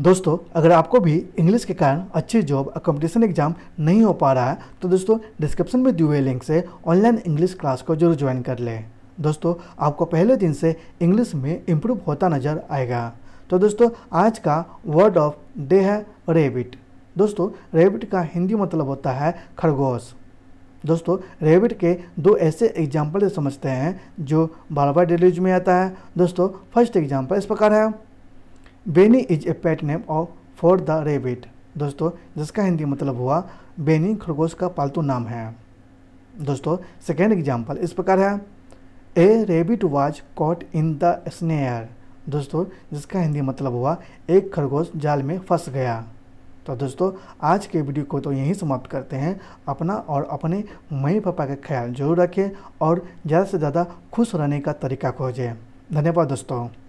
दोस्तों अगर आपको भी इंग्लिश के कारण अच्छी जॉब और कंपटीशन एग्जाम नहीं हो पा रहा है तो दोस्तों डिस्क्रिप्शन में दिए हुए लिंक से ऑनलाइन इंग्लिश क्लास को जरूर ज्वाइन कर लें दोस्तों आपको पहले दिन से इंग्लिश में इम्प्रूव होता नज़र आएगा तो दोस्तों आज का वर्ड ऑफ डे है रेबिट दोस्तों रेबिट का हिंदी मतलब होता है खरगोश दोस्तों रेबिट के दो ऐसे एग्जाम्पल समझते हैं जो बार बार डेलीज में आता है दोस्तों फर्स्ट एग्जाम्पल इस प्रकार है Benny is a pet name of for the rabbit दोस्तों जिसका हिंदी मतलब हुआ बेनी खरगोश का पालतू नाम है दोस्तों सेकेंड एग्जाम्पल इस प्रकार है a rabbit watch caught in the snare दोस्तों जिसका हिंदी मतलब हुआ एक खरगोश जाल में फंस गया तो दोस्तों आज के वीडियो को तो यहीं समाप्त करते हैं अपना और अपने मम्मी पापा का ख्याल जरूर रखें और ज़्यादा से ज़्यादा खुश रहने का तरीका खोजें धन्यवाद दोस्तों